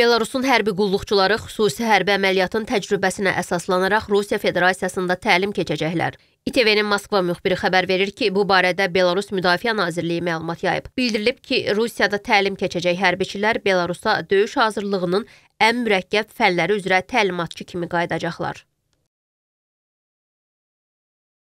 Belarusun hərbi qulluqçuları xüsusi hərbi əməliyyatın təcrübəsinə əsaslanaraq Rusiya Federasiyasında təlim keçəcəklər. İTV-nin Moskva müxbiri xəbər verir ki, bu barədə Belarus Müdafiə Nazirliyi məlumat yayıb. Bildirilib ki, Rusiyada təlim keçəcək hərbiçilər Belarusa döyüş hazırlığının ən mürəkkəb fənləri üzrə təlimatçı kimi qayıdacaqlar.